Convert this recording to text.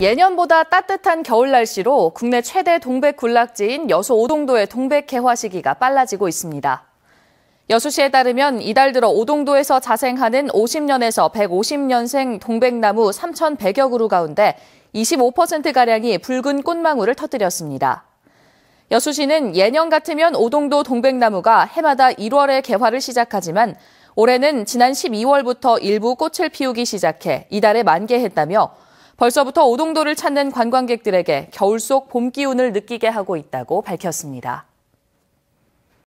예년보다 따뜻한 겨울 날씨로 국내 최대 동백 군락지인 여수 오동도의 동백 개화 시기가 빨라지고 있습니다. 여수시에 따르면 이달 들어 오동도에서 자생하는 50년에서 150년생 동백나무 3,100여 그루 가운데 25%가량이 붉은 꽃망울을 터뜨렸습니다. 여수시는 예년 같으면 오동도 동백나무가 해마다 1월에 개화를 시작하지만 올해는 지난 12월부터 일부 꽃을 피우기 시작해 이달에 만개했다며 벌써부터 오동도를 찾는 관광객들에게 겨울 속 봄 기운을 느끼게 하고 있다고 밝혔습니다.